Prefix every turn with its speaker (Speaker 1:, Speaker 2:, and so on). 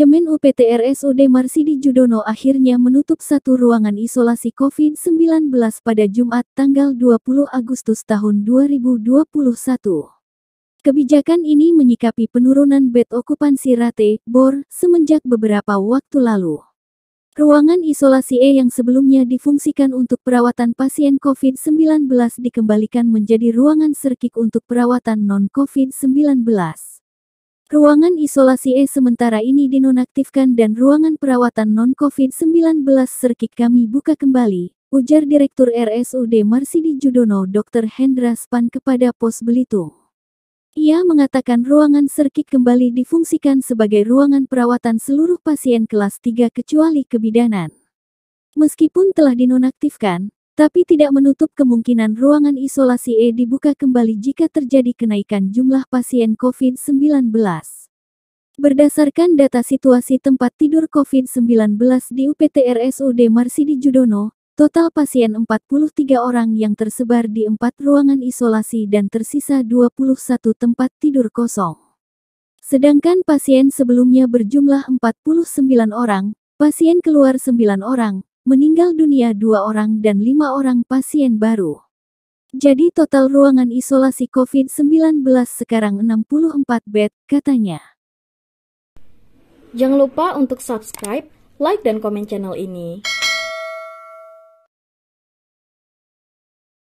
Speaker 1: Manajemen UPT RSUD Marsidi Judono akhirnya menutup satu ruangan isolasi COVID-19 pada Jumat tanggal 20 Agustus tahun 2021. Kebijakan ini menyikapi penurunan bed okupansi rate (BOR) semenjak beberapa waktu lalu. Ruangan isolasi E yang sebelumnya difungsikan untuk perawatan pasien COVID-19 dikembalikan menjadi ruangan serkik untuk perawatan non-COVID-19. Ruangan isolasi E sementara ini dinonaktifkan dan ruangan perawatan non-COVID-19 Serkik kami buka kembali, ujar Direktur RSUD Marsidi Judono Dr. Hendra Span kepada Pos Belitung. Ia mengatakan ruangan Serkik kembali difungsikan sebagai ruangan perawatan seluruh pasien kelas 3 kecuali kebidanan. Meskipun telah dinonaktifkan, tapi tidak menutup kemungkinan ruangan isolasi E dibuka kembali jika terjadi kenaikan jumlah pasien COVID-19. Berdasarkan data situasi tempat tidur COVID-19 di UPT RSUD Marsidi Judono, Total pasien 43 orang yang tersebar di empat ruangan isolasi dan tersisa 21 tempat tidur kosong. Sedangkan pasien sebelumnya berjumlah 49 orang, pasien keluar 9 orang, meninggal dunia dua orang dan lima orang pasien baru. Jadi total ruangan isolasi COVID-19 sekarang 64 bed, katanya. Jangan lupa untuk subscribe, like, dan komen channel ini.